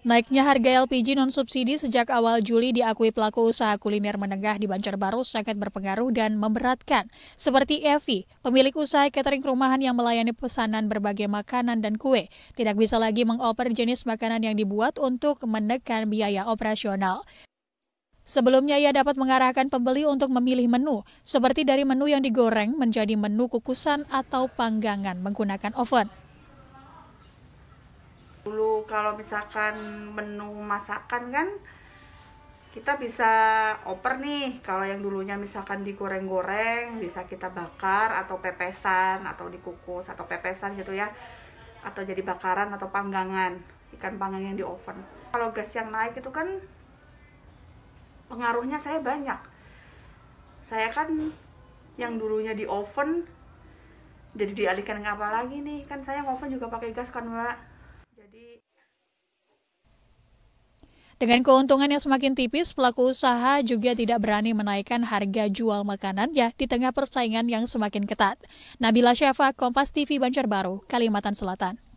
Naiknya harga LPG non-subsidi sejak awal Juli diakui pelaku usaha kuliner menengah di Banjarbaru sangat berpengaruh dan memberatkan. Seperti Evi, pemilik usaha catering rumahan yang melayani pesanan berbagai makanan dan kue, tidak bisa lagi mengoper jenis makanan yang dibuat untuk menekan biaya operasional. Sebelumnya ia dapat mengarahkan pembeli untuk memilih menu, seperti dari menu yang digoreng menjadi menu kukusan atau panggangan menggunakan oven dulu kalau misalkan menu masakan kan kita bisa oper nih kalau yang dulunya misalkan digoreng-goreng bisa kita bakar atau pepesan atau dikukus atau pepesan gitu ya atau jadi bakaran atau panggangan ikan panggang yang di oven kalau gas yang naik itu kan pengaruhnya saya banyak saya kan yang dulunya di oven jadi dialihkan ke apa lagi nih kan saya oven juga pakai gas kan mbak jadi dengan keuntungan yang semakin tipis, pelaku usaha juga tidak berani menaikkan harga jual makanannya di tengah persaingan yang semakin ketat. Nabila Syafa, Kompas TV Banjarbaru, Kalimantan Selatan.